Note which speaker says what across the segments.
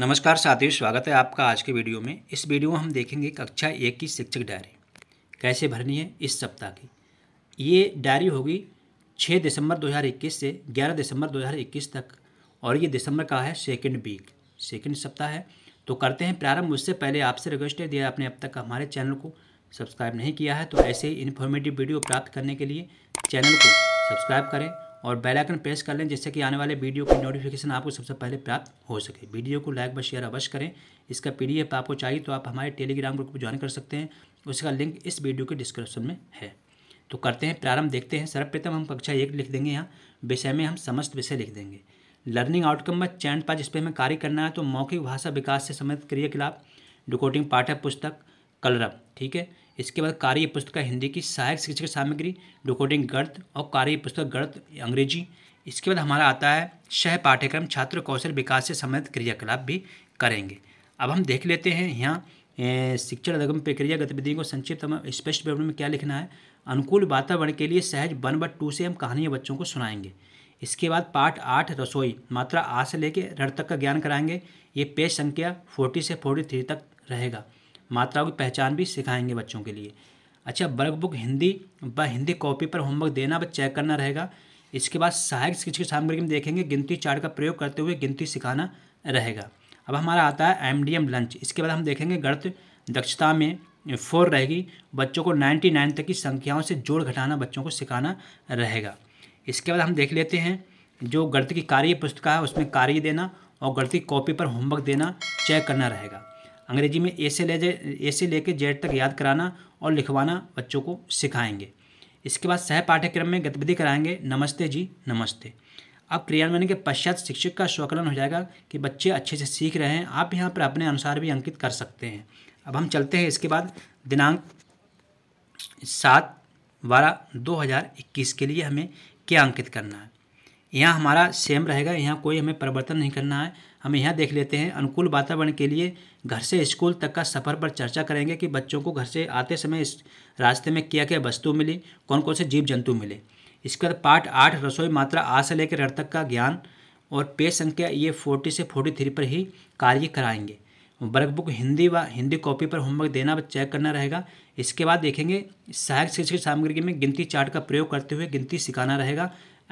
Speaker 1: नमस्कार साथियों स्वागत है आपका आज के वीडियो में इस वीडियो में हम देखेंगे कक्षा एक की शिक्षक डायरी कैसे भरनी है इस सप्ताह की ये डायरी होगी 6 दिसंबर 2021 से 11 दिसंबर 2021 तक और ये दिसंबर का है सेकंड वीक सेकंड सप्ताह है तो करते हैं प्रारंभ उससे पहले आपसे रिक्वेस्ट है दिया आपने अब तक हमारे चैनल को सब्सक्राइब नहीं किया है तो ऐसे ही इन्फॉर्मेटिव वीडियो प्राप्त करने के लिए चैनल को सब्सक्राइब करें और बेल आइकन प्रेस कर लें जिससे कि आने वाले वीडियो की नोटिफिकेशन आपको सबसे पहले प्राप्त हो सके वीडियो को लाइक व शेयर अवश्य करें इसका पी एफ आपको चाहिए तो आप हमारे टेलीग्राम ग्रुप को ज्वाइन कर सकते हैं उसका लिंक इस वीडियो के डिस्क्रिप्शन में है तो करते हैं प्रारंभ देखते हैं सर्वप्रथम हम कक्षा एक लिख देंगे यहाँ विषय में हम समस्त विषय लिख देंगे लर्निंग आउटकम में चैन पाँच इस पर हमें कार्य करना है तो मौखिक भाषा विकास से संबंधित क्रियाकलाप डिकोडिंग पाठ्य पुस्तक कलरम ठीक है इसके बाद कार्य पुस्तक हिंदी की सहायक शिक्षक सामग्री रिकॉर्डिंग गर्त और कार्य पुस्तक गर्त अंग्रेजी इसके बाद हमारा आता है सह पाठ्यक्रम छात्र कौशल विकास से संबंधित क्रियाकलाप भी करेंगे अब हम देख लेते हैं यहाँ शिक्षण अधिगम प्रक्रिया गतिविधियों को संक्षिप्त स्पष्ट विवरण में क्या लिखना है अनुकूल वातावरण के लिए सहज वन व टू से हम कहानियाँ बच्चों को सुनाएंगे इसके बाद पाठ आठ रसोई मात्रा आ से लेकर ऋण तक का ज्ञान कराएंगे ये पेज संख्या फोर्टी से फोर्टी थ्री तक रहेगा मात्राओं की पहचान भी सिखाएंगे बच्चों के लिए अच्छा वर्क बुक हिंदी व हिंदी कॉपी पर होमवर्क देना व चेक करना रहेगा इसके बाद सहायक शिक्षक सामग्री में देखेंगे गिनती चार्ट का प्रयोग करते हुए गिनती सिखाना रहेगा अब हमारा आता है एम डी एम लंच इसके बाद हम देखेंगे गणित दक्षता में फोर रहेगी बच्चों को नाइन्टी नाइन तक की संख्याओं से जोड़ घटाना बच्चों को सिखाना रहेगा इसके बाद हम देख लेते हैं जो गणित की कार्य पुस्तिका है उसमें कार्य देना और गणित की कॉपी पर होमवर्क देना चेक करना रहेगा अंग्रेजी में ए से ले ए से लेके जेड तक याद कराना और लिखवाना बच्चों को सिखाएंगे इसके बाद सह पाठ्यक्रम में गतिविधि कराएंगे नमस्ते जी नमस्ते अब क्रियान्वयन के पश्चात शिक्षक का स्वकलन हो जाएगा कि बच्चे अच्छे से सीख रहे हैं आप यहाँ पर अपने अनुसार भी अंकित कर सकते हैं अब हम चलते हैं इसके बाद दिनांक सात बारह दो हज़ार इक्कीस के लिए हमें क्या अंकित करना है यहाँ हमारा सेम रहेगा यहाँ कोई हमें परिवर्तन नहीं करना है हम यहाँ देख लेते हैं अनुकूल वातावरण के लिए घर से स्कूल तक का सफ़र पर चर्चा करेंगे कि बच्चों को घर से आते समय इस रास्ते में क्या क्या वस्तु मिली कौन कौन से जीव जंतु मिले इसके बाद पार्ट आठ रसोई मात्रा आ से लेकर रण तक का ज्ञान और पेज संख्या ये फोर्टी से फोर्टी थ्री पर ही कार्य कराएंगे वर्कबुक हिंदी व हिंदी कॉपी पर होमवर्क देना व चेक करना रहेगा इसके बाद देखेंगे सहायक शिक्षक सामग्री में गिनती चार्ट का प्रयोग करते हुए गिनती सिखाना रहेगा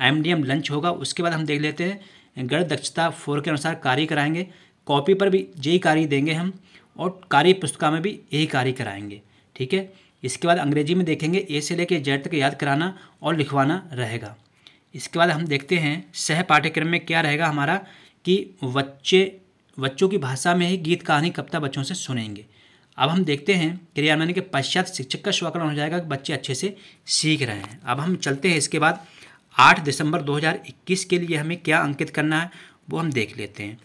Speaker 1: एम लंच होगा उसके बाद हम देख लेते हैं गढ़ दक्षता फोर के अनुसार कार्य कराएंगे कॉपी पर भी यही कार्य देंगे हम और कार्य पुस्तिका में भी यही कार्य कराएंगे ठीक है इसके बाद अंग्रेजी में देखेंगे ए से लेके जेड तक याद कराना और लिखवाना रहेगा इसके बाद हम देखते हैं सह पाठ्यक्रम में क्या रहेगा हमारा कि बच्चे बच्चों की भाषा में ही गीत कहानी कविता बच्चों से सुनेंगे अब हम देखते हैं क्रियान्वयन के पश्चात शिक्षक का स्वाकरण हो जाएगा कि बच्चे अच्छे से सीख रहे हैं अब हम चलते हैं इसके बाद आठ दिसंबर 2021 के लिए हमें क्या अंकित करना है वो हम देख लेते हैं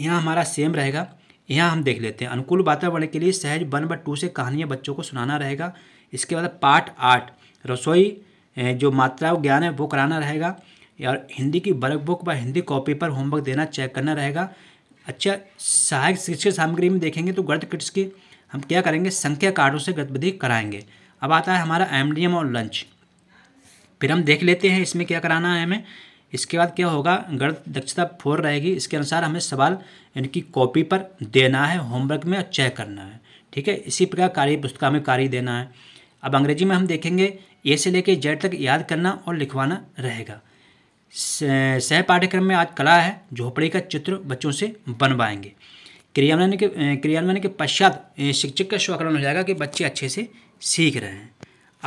Speaker 1: यहाँ हमारा सेम रहेगा यहाँ हम देख लेते हैं अनुकूल वातावरण के लिए सहज वन व टू से कहानियाँ बच्चों को सुनाना रहेगा इसके बाद पार्ट आठ रसोई जो मात्रा ज्ञान है वो कराना रहेगा और हिंदी की वर्क बुक व हिंदी कॉपी पर होमवर्क देना चेक करना रहेगा अच्छा सहायक शिक्षक सामग्री में देखेंगे तो गर्द किट्स की हम क्या करेंगे संख्या कार्डों से गतिविधि कराएंगे अब आता है हमारा एमडीएम और लंच फिर हम देख लेते हैं इसमें क्या कराना है हमें इसके बाद क्या होगा गणित दक्षता फोर रहेगी इसके अनुसार हमें सवाल इनकी कॉपी पर देना है होमवर्क में और चेक करना है ठीक है इसी प्रकार कार्य पुस्तिका में कार्य देना है अब अंग्रेजी में हम देखेंगे ए से लेकर जेड तक याद करना और लिखवाना रहेगा सह पाठ्यक्रम में आज कला है झोपड़ी का चित्र बच्चों से बनवाएंगे क्रियान्वयन के क्रियान्वयन के पश्चात शिक्षक का स्वाकरण हो जाएगा कि बच्चे अच्छे से सीख रहे हैं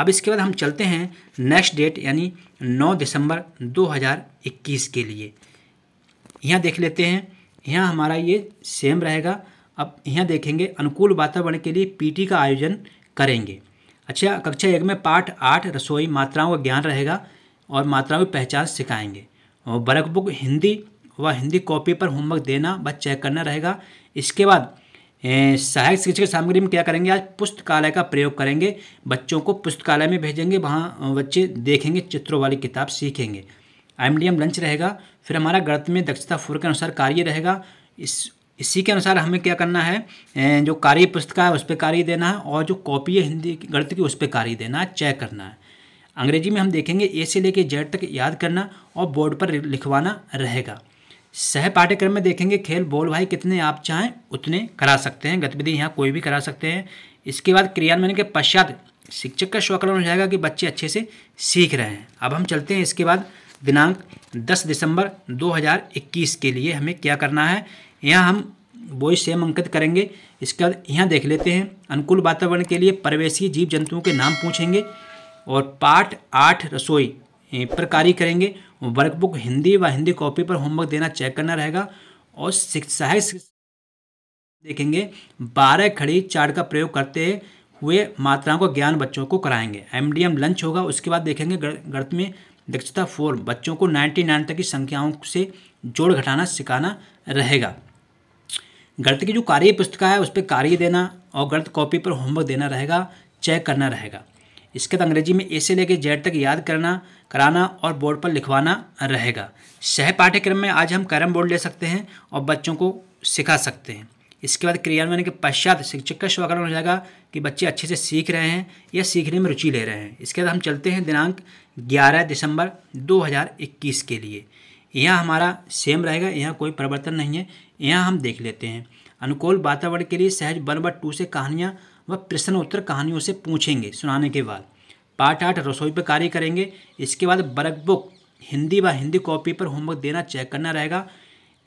Speaker 1: अब इसके बाद हम चलते हैं नेक्स्ट डेट यानी 9 दिसंबर 2021 के लिए यहाँ देख लेते हैं यहाँ हमारा ये सेम रहेगा अब यहाँ देखेंगे अनुकूल वातावरण के लिए पीटी का आयोजन करेंगे अच्छा कक्षा एक में पाठ आठ रसोई मात्राओं का ज्ञान रहेगा और मात्राओं की पहचान सिखाएंगे और वर्क बुक हिंदी व हिंदी कॉपी पर होमवर्क देना व चेक करना रहेगा इसके बाद सहायक शिक्षक सामग्री में क्या करेंगे आज पुस्तकालय का प्रयोग करेंगे बच्चों को पुस्तकालय में भेजेंगे वहाँ बच्चे देखेंगे चित्रों वाली किताब सीखेंगे आई लंच रहेगा फिर हमारा गणित में दक्षता फोर के अनुसार कार्य रहेगा इस इसी के अनुसार हमें क्या करना है जो कार्य पुस्तक है उस पर कार्य देना है और जो कॉपी है हिंदी की गणित की उस पर कार्य देना है चेक करना है अंग्रेजी में हम देखेंगे ए से लेके जेड तक याद करना और बोर्ड पर लिखवाना रहेगा सह पाठ्यक्रम में देखेंगे खेल बोल भाई कितने आप चाहें उतने करा सकते हैं गतिविधि यहाँ कोई भी करा सकते हैं इसके बाद क्रियान्वयन के पश्चात शिक्षक का स्वकलन हो जाएगा कि बच्चे अच्छे से सीख रहे हैं अब हम चलते हैं इसके बाद दिनांक 10 दिसंबर 2021 के लिए हमें क्या करना है यहाँ हम बोई सेम अंकित करेंगे इसके बाद यहाँ देख लेते हैं अनुकूल वातावरण के लिए परवेशी जीव जंतुओं के नाम पूछेंगे और पाठ आठ रसोई पर कार्य करेंगे वर्कबुक हिंदी व हिंदी कॉपी पर होमवर्क देना चेक करना रहेगा और सहायक देखेंगे बारह खड़ी चार्ट का प्रयोग करते हुए मात्राओं का ज्ञान बच्चों को कराएंगे एमडीएम लंच होगा उसके बाद देखेंगे गणित में दक्षता फोर बच्चों को 99 तक की संख्याओं से जोड़ घटाना सिखाना रहेगा गणित की जो कार्य पुस्तिका है उस पर कार्य देना और गणित कॉपी पर होमवर्क देना रहेगा चेक करना रहेगा इसके बाद अंग्रेजी में ए से लेकर जेड तक याद करना कराना और बोर्ड पर लिखवाना रहेगा सह पाठ्यक्रम में आज हम कैरम बोर्ड ले सकते हैं और बच्चों को सिखा सकते हैं इसके बाद क्रियान्वयन के पश्चात शिक्षक का स्वागत हो जाएगा कि बच्चे अच्छे से सीख रहे हैं या सीखने में रुचि ले रहे हैं इसके बाद हम चलते हैं दिनांक 11 दिसंबर 2021 के लिए यहाँ हमारा सेम रहेगा यहाँ कोई परिवर्तन नहीं है यहाँ हम देख लेते हैं अनुकूल वातावरण के लिए सहज वन व टू से कहानियाँ वह उत्तर कहानियों से पूछेंगे सुनाने के बाद पार्ट आठ रसोई पर कार्य करेंगे इसके बाद बर्क बुक हिंदी व हिंदी कॉपी पर होमवर्क देना चेक करना रहेगा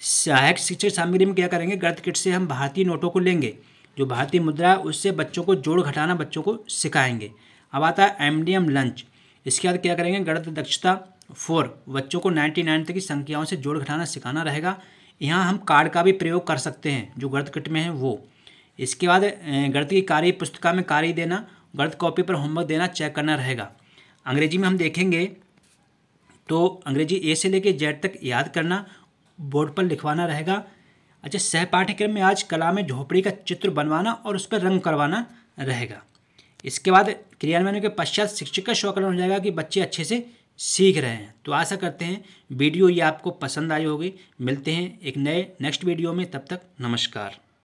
Speaker 1: सहायक शिक्षक सामग्री में क्या करेंगे गर्द किट से हम भारतीय नोटों को लेंगे जो भारतीय मुद्रा है उससे बच्चों को जोड़ घटाना बच्चों को सिखाएंगे अब आता है एमडीएम लंच इसके बाद क्या करेंगे गर्द दक्षता फोर बच्चों को नाइन्टी नाइन तक की संख्याओं से जोड़ घटाना सिखाना रहेगा यहाँ हम कार्ड का भी प्रयोग कर सकते हैं जो गर्द किट में है वो इसके बाद गणित की कार्य पुस्तिका में कार्य देना गणित कॉपी पर होमवर्क देना चेक करना रहेगा अंग्रेजी में हम देखेंगे तो अंग्रेजी ए से लेकर जेड तक याद करना बोर्ड पर लिखवाना रहेगा अच्छा सह पाठ्यक्रम में आज कला में झोपड़ी का चित्र बनवाना और उस पर रंग करवाना रहेगा इसके बाद क्रियान्वयन के पश्चात शिक्षक का शौकलन हो जाएगा कि बच्चे अच्छे से सीख रहे हैं तो आशा करते हैं वीडियो ये आपको पसंद आई होगी मिलते हैं एक नए नेक्स्ट वीडियो में तब तक नमस्कार